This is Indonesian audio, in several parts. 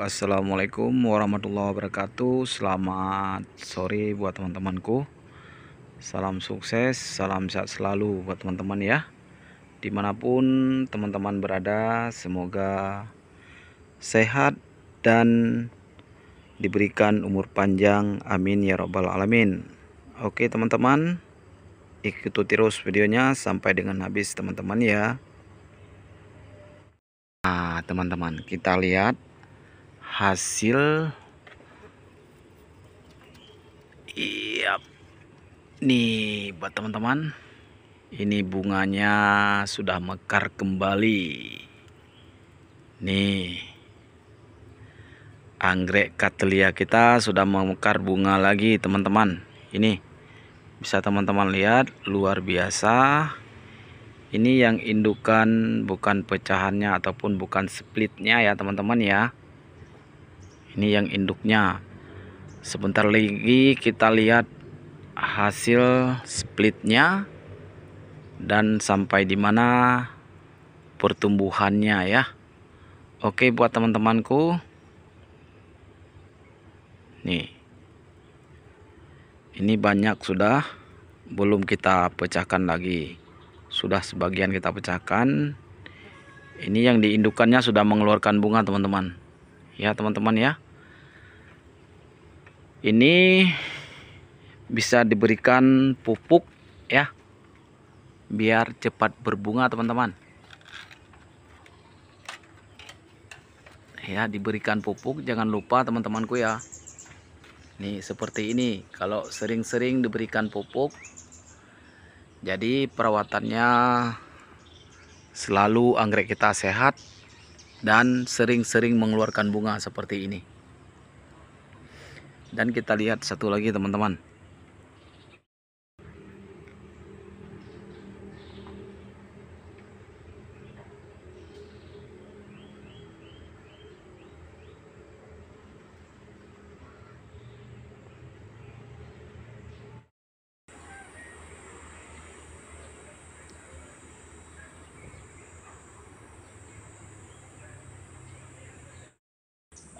Assalamualaikum warahmatullahi wabarakatuh Selamat sore buat teman-temanku Salam sukses, salam sehat selalu buat teman-teman ya Dimanapun teman-teman berada Semoga sehat dan diberikan umur panjang Amin ya robbal alamin Oke teman-teman Ikuti terus videonya sampai dengan habis teman-teman ya Nah, teman-teman, kita lihat hasil iya Nih buat teman-teman Ini bunganya sudah mekar kembali Nih Anggrek katelia kita sudah memekar bunga lagi teman-teman Ini Bisa teman-teman lihat Luar biasa Ini yang indukan bukan pecahannya ataupun bukan splitnya ya teman-teman ya ini yang induknya sebentar lagi kita lihat hasil splitnya dan sampai di mana pertumbuhannya ya Oke buat teman-temanku nih ini banyak sudah belum kita pecahkan lagi sudah sebagian kita pecahkan ini yang diindukannya sudah mengeluarkan bunga teman-teman ya teman-teman ya ini bisa diberikan pupuk ya biar cepat berbunga teman-teman ya diberikan pupuk jangan lupa teman-temanku ya nih seperti ini kalau sering-sering diberikan pupuk jadi perawatannya selalu anggrek kita sehat dan sering-sering mengeluarkan bunga seperti ini dan kita lihat satu lagi teman-teman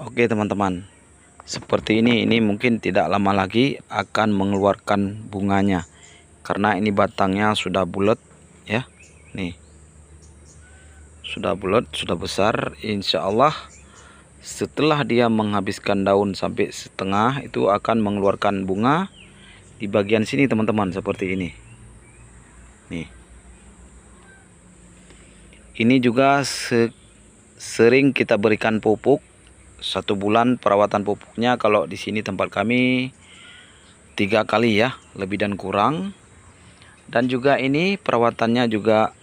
Oke teman-teman seperti ini ini mungkin tidak lama lagi akan mengeluarkan bunganya karena ini batangnya sudah bulat ya nih sudah bulat sudah besar Insya Allah setelah dia menghabiskan daun sampai setengah itu akan mengeluarkan bunga di bagian sini teman-teman seperti ini nih ini juga sering kita berikan pupuk satu bulan perawatan pupuknya kalau di sini tempat kami tiga kali ya lebih dan kurang dan juga ini perawatannya juga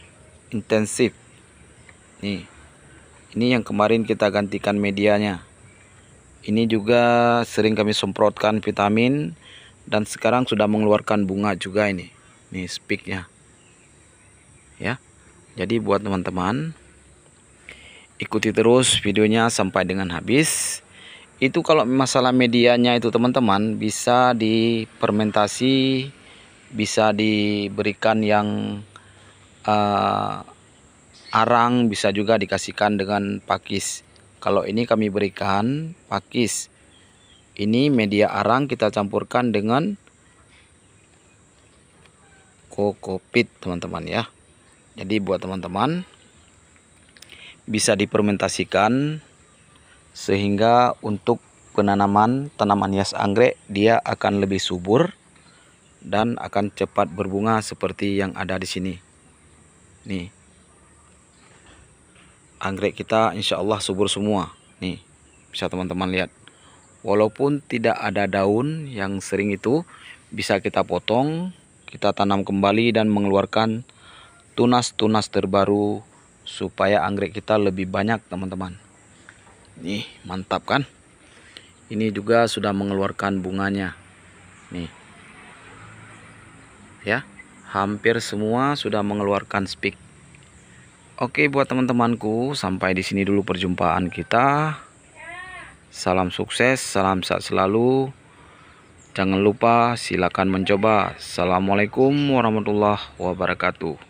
intensif nih ini yang kemarin kita gantikan medianya ini juga sering kami semprotkan vitamin dan sekarang sudah mengeluarkan bunga juga ini nih speaknya ya jadi buat teman-teman ikuti terus videonya sampai dengan habis itu kalau masalah medianya itu teman-teman bisa dipermentasi bisa diberikan yang uh, arang bisa juga dikasihkan dengan pakis kalau ini kami berikan pakis ini media arang kita campurkan dengan kokopit teman-teman ya jadi buat teman-teman bisa dipermentasikan sehingga untuk penanaman tanaman hias anggrek dia akan lebih subur dan akan cepat berbunga seperti yang ada di sini. Nih. Anggrek kita insya Allah subur semua. Nih, bisa teman-teman lihat. Walaupun tidak ada daun yang sering itu bisa kita potong, kita tanam kembali dan mengeluarkan tunas-tunas terbaru supaya anggrek kita lebih banyak teman-teman nih mantap kan ini juga sudah mengeluarkan bunganya nih ya hampir semua sudah mengeluarkan speak Oke buat teman-temanku sampai di sini dulu perjumpaan kita Salam sukses, salam sehat selalu Jangan lupa silakan mencoba Assalamualaikum warahmatullahi wabarakatuh